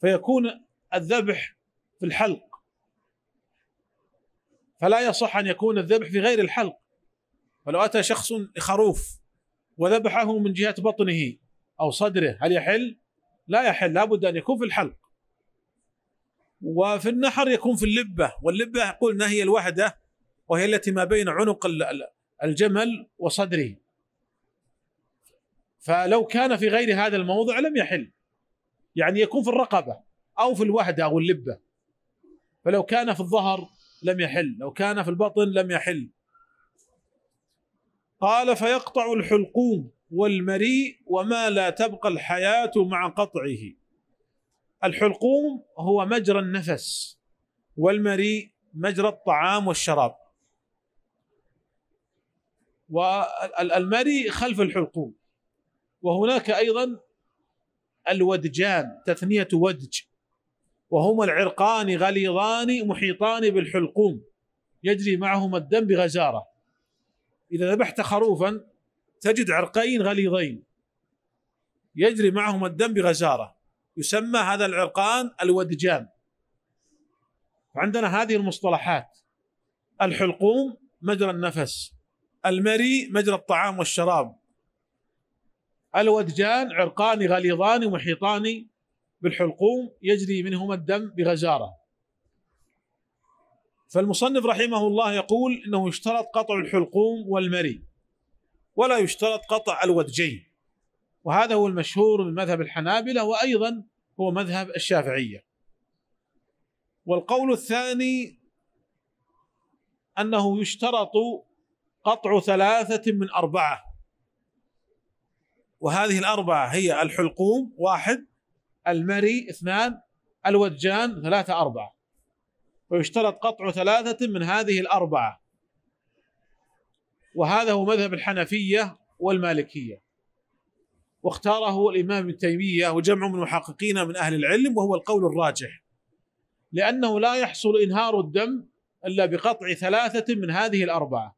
فيكون الذبح في الحلق فلا يصح أن يكون الذبح في غير الحلق فلو أتى شخص خروف وذبحه من جهة بطنه أو صدره هل يحل؟ لا يحل لابد أن يكون في الحلق وفي النحر يكون في اللبة واللبة قلنا هي الوحدة وهي التي ما بين عنق الجمل وصدره فلو كان في غير هذا الموضع لم يحل يعني يكون في الرقبة أو في الوحدة أو اللبة فلو كان في الظهر لم يحل لو كان في البطن لم يحل قال فيقطع الحلقوم والمريء وما لا تبقى الحياة مع قطعه الحلقوم هو مجرى النفس والمريء مجرى الطعام والشراب والمريء خلف الحلقوم وهناك ايضا الودجان تثنيه ودج وهما العرقان غليظان محيطان بالحلقوم يجري معهما الدم بغزاره اذا ذبحت خروفا تجد عرقين غليظين يجري معهما الدم بغزارة يسمى هذا العرقان الودجان عندنا هذه المصطلحات الحلقوم مجرى النفس المري مجرى الطعام والشراب الودجان عرقان غليظان محيطان بالحلقوم يجري منهما الدم بغزارة فالمصنف رحمه الله يقول انه يشترط قطع الحلقوم والمري ولا يشترط قطع الودجين وهذا هو المشهور من مذهب الحنابلة وأيضا هو مذهب الشافعية والقول الثاني أنه يشترط قطع ثلاثة من أربعة وهذه الأربعة هي الحلقوم واحد المري اثنان الوجان ثلاثة أربعة ويشترط قطع ثلاثة من هذه الأربعة وهذا هو مذهب الحنفية والمالكية واختاره الإمام ابن تيمية وجمع من المحققين من أهل العلم وهو القول الراجح لأنه لا يحصل إنهار الدم إلا بقطع ثلاثة من هذه الأربعة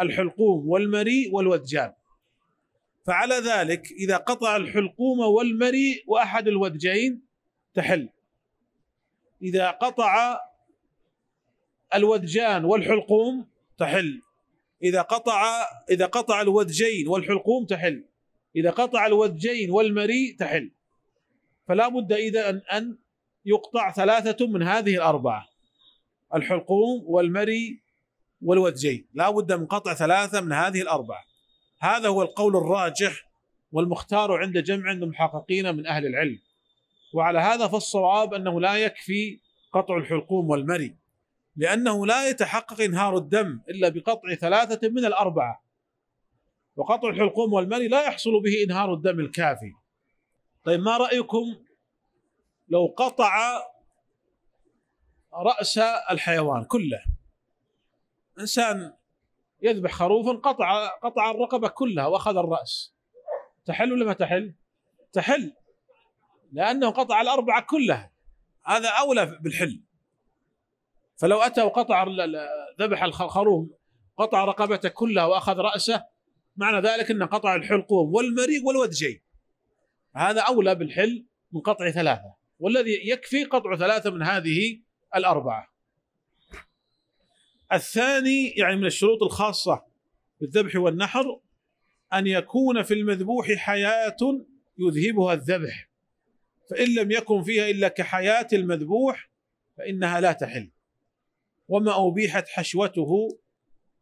الحلقوم والمريء والودجان فعلى ذلك إذا قطع الحلقوم والمريء وأحد الودجين تحل إذا قطع الودجان والحلقوم تحل إذا قطع إذا قطع الودجين والحلقوم تحل إذا قطع الودجين والمريء تحل فلا بد إذا أن, أن يقطع ثلاثة من هذه الأربعة الحلقوم والمري والودجين لا بد من قطع ثلاثة من هذه الأربعة هذا هو القول الراجح والمختار عند جمع المحققين من أهل العلم وعلى هذا فالصواب أنه لا يكفي قطع الحلقوم والمري لأنه لا يتحقق انهار الدم إلا بقطع ثلاثة من الأربعة وقطع الحلقوم والمني لا يحصل به انهار الدم الكافي طيب ما رأيكم لو قطع رأس الحيوان كله إنسان يذبح خروفا قطع قطع الرقبة كلها وأخذ الرأس تحل ولا ما تحل؟ تحل لأنه قطع الأربعة كلها هذا أولى بالحل فلو أتى وقطع ذبح الخروف قطع رقبته كلها وأخذ رأسه معنى ذلك أنه قطع الحلقوم والمريق والودجي هذا أولى بالحل من قطع ثلاثة والذي يكفي قطع ثلاثة من هذه الأربعة الثاني يعني من الشروط الخاصة بالذبح والنحر أن يكون في المذبوح حياة يذهبها الذبح فإن لم يكن فيها إلا كحياة المذبوح فإنها لا تحل وما أبيحت حشوته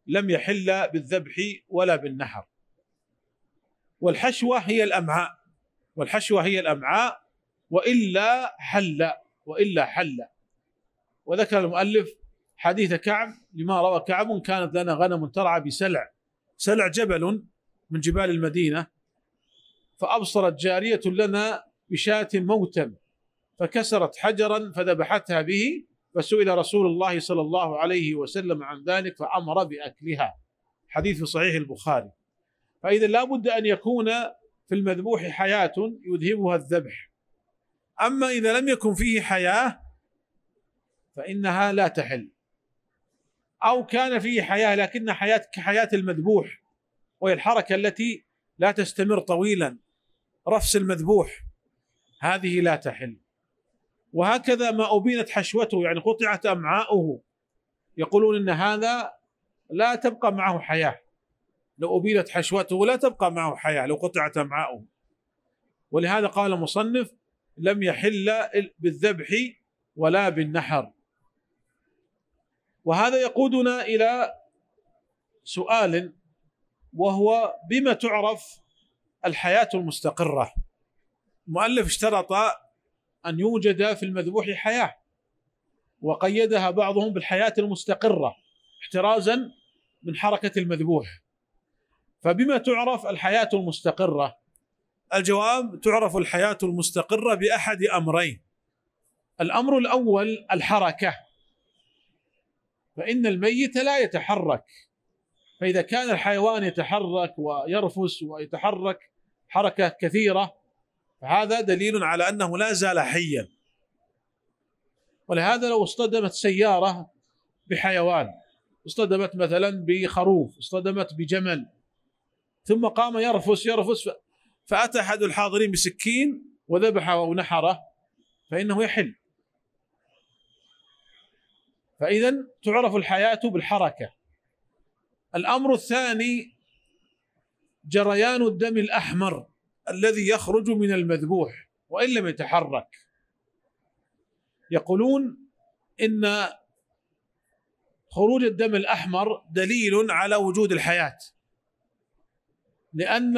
لم يحل بالذبح ولا بالنحر والحشوة هي الأمعاء والحشوة هي الأمعاء وإلا حل وإلا حل وذكر المؤلف حديث كعب لما روى كعب كانت لنا غنم ترعى بسلع سلع جبل من جبال المدينة فأبصرت جارية لنا بشاة موتا فكسرت حجرا فذبحتها به فسئل رسول الله صلى الله عليه وسلم عن ذلك فأمر بأكلها حديث في صحيح البخاري فإذا لا بد أن يكون في المذبوح حياة يذهبها الذبح أما إذا لم يكن فيه حياة فإنها لا تحل أو كان فيه حياة لكن حياة كحياة المذبوح وهي الحركة التي لا تستمر طويلا رفس المذبوح هذه لا تحل وهكذا ما أبينت حشوته يعني قطعت أمعاؤه يقولون أن هذا لا تبقى معه حياة لو أبينت حشوته لا تبقى معه حياة لو قطعت أمعاؤه ولهذا قال مصنف لم يحل بالذبح ولا بالنحر وهذا يقودنا إلى سؤال وهو بما تعرف الحياة المستقرة المؤلف اشترط أن يوجد في المذبوح حياة وقيدها بعضهم بالحياة المستقرة احترازا من حركة المذبوح فبما تعرف الحياة المستقرة الجواب تعرف الحياة المستقرة بأحد أمرين الأمر الأول الحركة فإن الميت لا يتحرك فإذا كان الحيوان يتحرك ويرفس ويتحرك حركة كثيرة فهذا دليل على أنه لا زال حيا ولهذا لو اصطدمت سيارة بحيوان اصطدمت مثلا بخروف اصطدمت بجمل ثم قام يرفس يرفس فأتى أحد الحاضرين بسكين وذبحه أو نحره فإنه يحل فإذا تعرف الحياة بالحركة الأمر الثاني جريان الدم الأحمر الذي يخرج من المذبوح وان لم يتحرك يقولون ان خروج الدم الاحمر دليل على وجود الحياه لان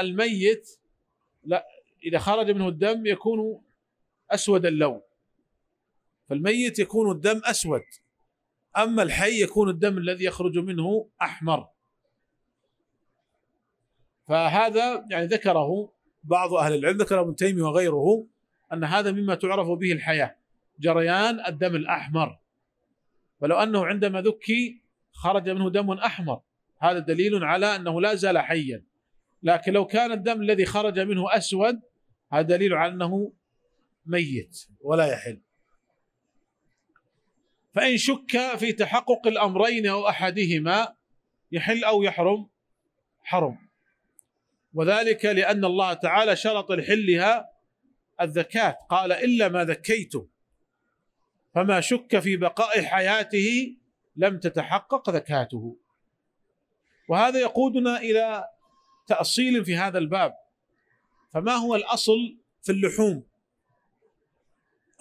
الميت لا اذا خرج منه الدم يكون اسود اللون فالميت يكون الدم اسود اما الحي يكون الدم الذي يخرج منه احمر فهذا يعني ذكره بعض أهل العلم ذكر ابن تيمية وغيره أن هذا مما تعرف به الحياة جريان الدم الأحمر فلو أنه عندما ذكي خرج منه دم أحمر هذا دليل على أنه لا زال حيا لكن لو كان الدم الذي خرج منه أسود هذا دليل على أنه ميت ولا يحل فإن شك في تحقق الأمرين أو أحدهما يحل أو يحرم حرم وذلك لأن الله تعالى شرط لحلها الذكاة قال إلا ما ذكيتم فما شك في بقاء حياته لم تتحقق ذكاته وهذا يقودنا إلى تأصيل في هذا الباب فما هو الأصل في اللحوم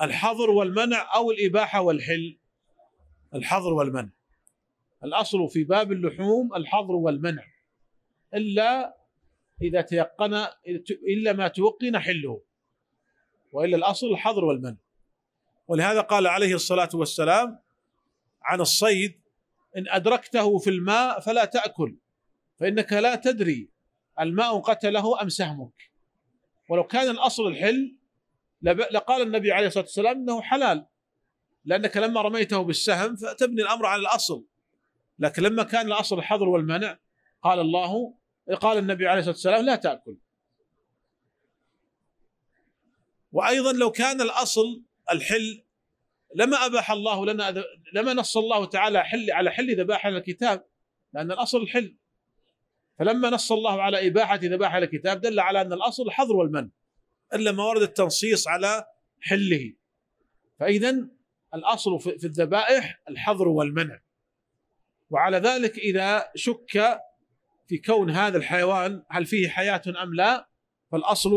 الحظر والمنع أو الإباحة والحل الحظر والمنع الأصل في باب اللحوم الحظر والمنع إلا إذا تيقن إلا ما توقن حله وإلا الأصل الحظر والمنع ولهذا قال عليه الصلاة والسلام عن الصيد إن أدركته في الماء فلا تأكل فإنك لا تدري الماء قتله أم سهمك ولو كان الأصل الحل لقال النبي عليه الصلاة والسلام إنه حلال لأنك لما رميته بالسهم فتبني الأمر على الأصل لكن لما كان الأصل الحظر والمنع قال الله قال النبي عليه الصلاه والسلام لا تاكل وايضا لو كان الاصل الحل لما اباح الله لنا لما نص الله تعالى حل على حل ذبائح الكتاب لان الاصل الحل فلما نص الله على اباحه ذبائح الكتاب دل على ان الاصل الحظر والمن الا ما ورد التنصيص على حله فاذا الاصل في الذبائح الحظر والمنع وعلى ذلك اذا شك في كون هذا الحيوان هل فيه حياة أم لا فالأصل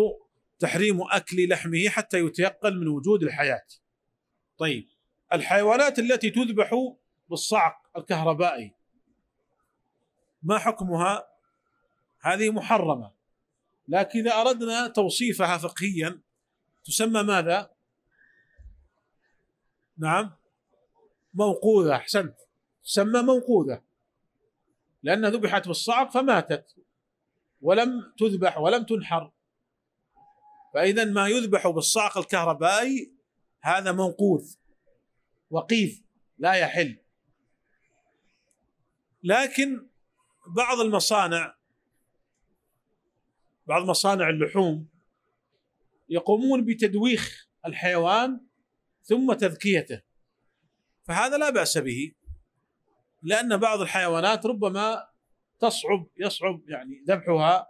تحريم أكل لحمه حتى يتيقن من وجود الحياة طيب الحيوانات التي تذبح بالصعق الكهربائي ما حكمها هذه محرمة لكن إذا أردنا توصيفها فقهيا تسمى ماذا نعم موقوذة أحسنت تسمى موقوذة لأنها ذبحت بالصعق فماتت ولم تذبح ولم تنحر فإذا ما يذبح بالصعق الكهربائي هذا منقوذ وقيف لا يحل لكن بعض المصانع بعض مصانع اللحوم يقومون بتدويخ الحيوان ثم تذكيته فهذا لا باس به لأن بعض الحيوانات ربما تصعب يصعب يعني ذبحها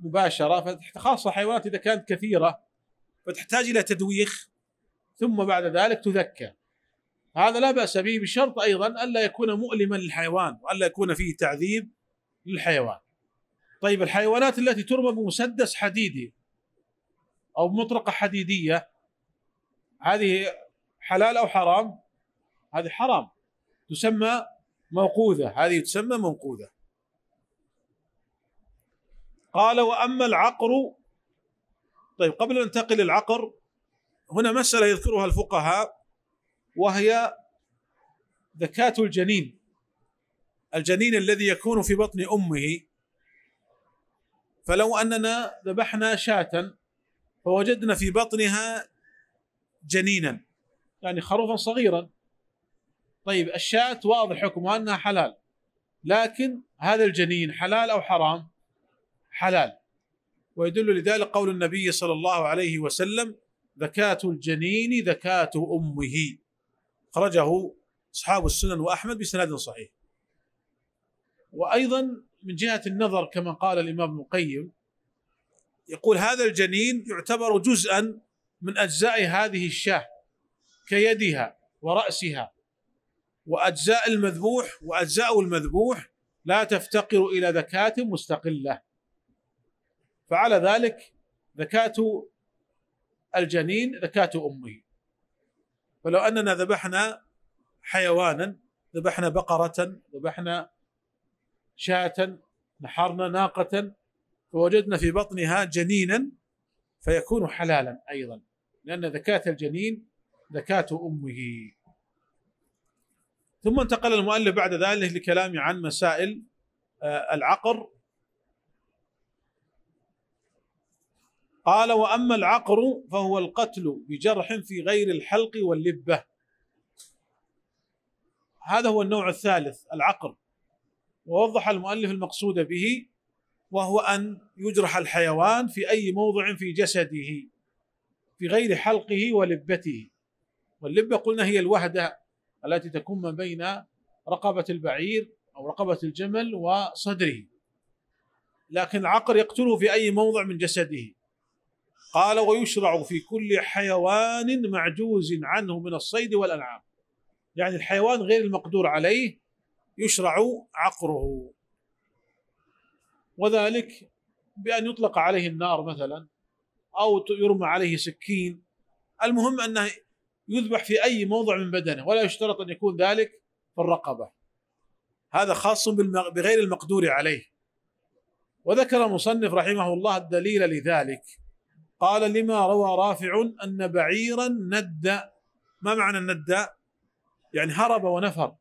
مباشرة خاصة حيوانات إذا كانت كثيرة فتحتاج إلى تدويخ ثم بعد ذلك تذكى هذا لا بأس به بشرط أيضا ألا يكون مؤلما للحيوان وألا يكون فيه تعذيب للحيوان طيب الحيوانات التي ترمى بمسدس حديدي أو مطرقة حديدية هذه حلال أو حرام هذه حرام تسمى موقوذة هذه تسمى منقوذة قال وأما العقر طيب قبل أن ننتقل للعقر هنا مسألة يذكرها الفقهاء وهي ذكاة الجنين الجنين الذي يكون في بطن أمه فلو أننا ذبحنا شاة فوجدنا في بطنها جنينا يعني خروفا صغيرا طيب الشاة واضح حكمها أنها حلال لكن هذا الجنين حلال أو حرام حلال ويدل لذلك قول النبي صلى الله عليه وسلم ذكاة الجنين ذكاة أمه اخرجه أصحاب السنن وأحمد بسند صحيح وأيضا من جهة النظر كما قال الإمام ابن القيم يقول هذا الجنين يعتبر جزءا من أجزاء هذه الشاة كيدها ورأسها وأجزاء المذبوح وأجزاء المذبوح لا تفتقر إلى زكاة مستقلة فعلى ذلك زكاة الجنين زكاة أمه فلو أننا ذبحنا حيوانا ذبحنا بقرة ذبحنا شاة نحرنا ناقة فوجدنا في بطنها جنينا فيكون حلالا أيضا لأن زكاة الجنين زكاة أمه ثم انتقل المؤلف بعد ذلك لكلامه عن مسائل آه، العقر قال واما العقر فهو القتل بجرح في غير الحلق واللبه هذا هو النوع الثالث العقر ووضح المؤلف المقصود به وهو ان يجرح الحيوان في اي موضع في جسده في غير حلقه ولبته واللبه قلنا هي الوهده التي تكون ما بين رقبة البعير أو رقبة الجمل وصدره لكن العقر يقتله في أي موضع من جسده قال ويشرع في كل حيوان معجوز عنه من الصيد والأنعام يعني الحيوان غير المقدور عليه يشرع عقره وذلك بأن يطلق عليه النار مثلا أو يرمى عليه سكين المهم أنه يذبح في أي موضع من بدنه ولا يشترط أن يكون ذلك في الرقبة هذا خاص بغير المقدور عليه وذكر المصنف رحمه الله الدليل لذلك قال لما روى رافع أن بعيرا ند ما معنى الند يعني هرب ونفر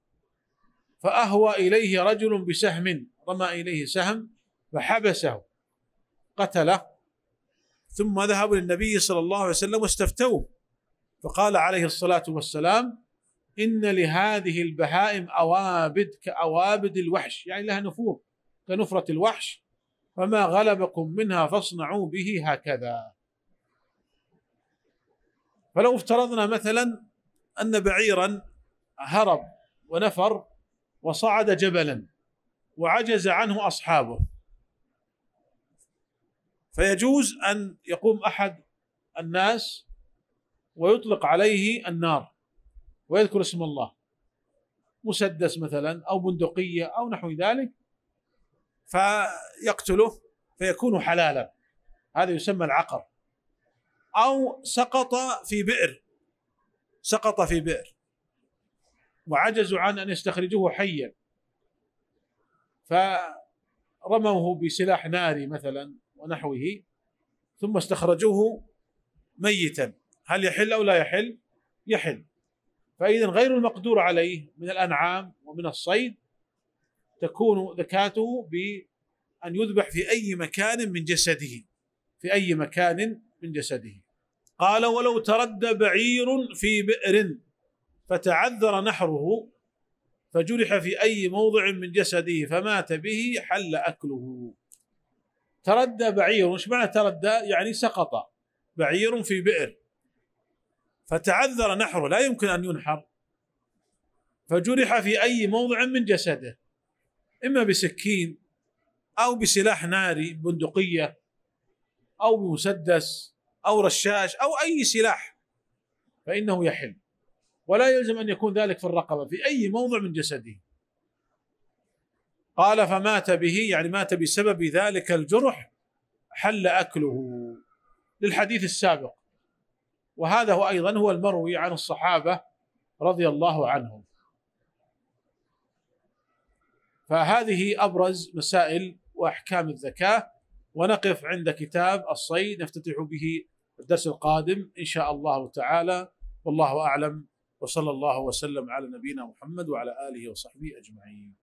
فأهوى إليه رجل بسهم رمى إليه سهم فحبسه قتله ثم ذهبوا للنبي صلى الله عليه وسلم واستفتوه فقال عليه الصلاة والسلام إن لهذه البهائم أوابد كأوابد الوحش يعني لها نفور كنفرة الوحش فما غلبكم منها فاصنعوا به هكذا فلو افترضنا مثلا أن بعيرا هرب ونفر وصعد جبلا وعجز عنه أصحابه فيجوز أن يقوم أحد الناس ويطلق عليه النار ويذكر اسم الله مسدس مثلا او بندقيه او نحو ذلك فيقتله فيكون حلالا هذا يسمى العقر او سقط في بئر سقط في بئر وعجزوا عن ان يستخرجوه حيا فرموه بسلاح ناري مثلا ونحوه ثم استخرجوه ميتا هل يحل أو لا يحل يحل فإذا غير المقدور عليه من الأنعام ومن الصيد تكون ذكاته بأن يذبح في أي مكان من جسده في أي مكان من جسده قال ولو تردى بعير في بئر فتعذر نحره فجرح في أي موضع من جسده فمات به حل أكله تردى بعير وش معنى تردى يعني سقط بعير في بئر فتعذر نحره لا يمكن أن ينحر فجرح في أي موضع من جسده إما بسكين أو بسلاح ناري بندقية أو بمسدس أو رشاش أو أي سلاح فإنه يحل ولا يلزم أن يكون ذلك في الرقبة في أي موضع من جسده قال فمات به يعني مات بسبب ذلك الجرح حل أكله للحديث السابق وهذا هو أيضا هو المروي عن الصحابة رضي الله عنهم فهذه أبرز مسائل وأحكام الذكاء ونقف عند كتاب الصيد نفتتح به الدرس القادم إن شاء الله تعالى والله أعلم وصلى الله وسلم على نبينا محمد وعلى آله وصحبه أجمعين